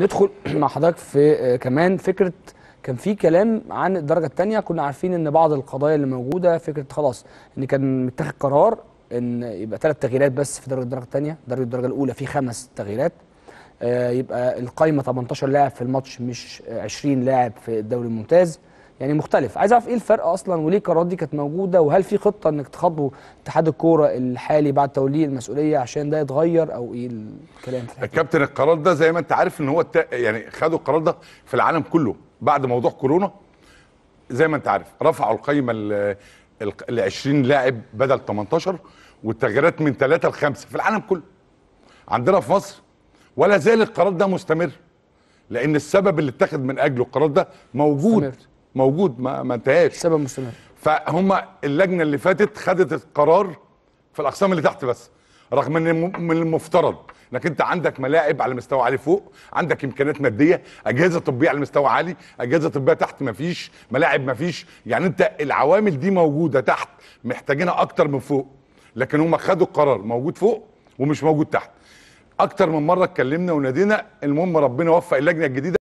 ندخل مع حضرتك في آه، كمان فكره كان في كلام عن الدرجه الثانيه كنا عارفين ان بعض القضايا اللي موجوده فكره خلاص ان كان متخذ قرار ان يبقى ثلاث تغييرات بس في درجه الدرجه الثانيه درجه الدرجه الاولى في خمس تغييرات آه، يبقى القايمه 18 لاعب في الماتش مش 20 لاعب في الدوري الممتاز يعني مختلف عايز اعرف ايه الفرق اصلا وليه القرارات دي كانت موجوده وهل في خطه انك تخاطبوا اتحاد الكوره الحالي بعد توليه المسؤوليه عشان ده يتغير او ايه الكلام في الكابتن القرار ده زي ما انت عارف ان هو الت... يعني خدوا القرار ده في العالم كله بعد موضوع كورونا زي ما انت عارف رفعوا القايمه ال 20 لاعب بدل 18 والتغييرات من 3 ل 5 في العالم كله عندنا في مصر ولا زال القرار ده مستمر لان السبب اللي اتخذ من اجله القرار ده موجود مستمر. موجود ما ما انتهاش سبب مستمر فهم اللجنه اللي فاتت خدت القرار في الاقسام اللي تحت بس رغم ان من المفترض انك انت عندك ملاعب على مستوى عالي فوق عندك امكانيات ماديه اجهزه طبيه على مستوى عالي اجهزه طبيه تحت مفيش ملاعب مفيش يعني انت العوامل دي موجوده تحت محتاجينها اكتر من فوق لكن هم خدوا القرار موجود فوق ومش موجود تحت اكتر من مره اتكلمنا ونادينا المهم ربنا وفق اللجنه الجديده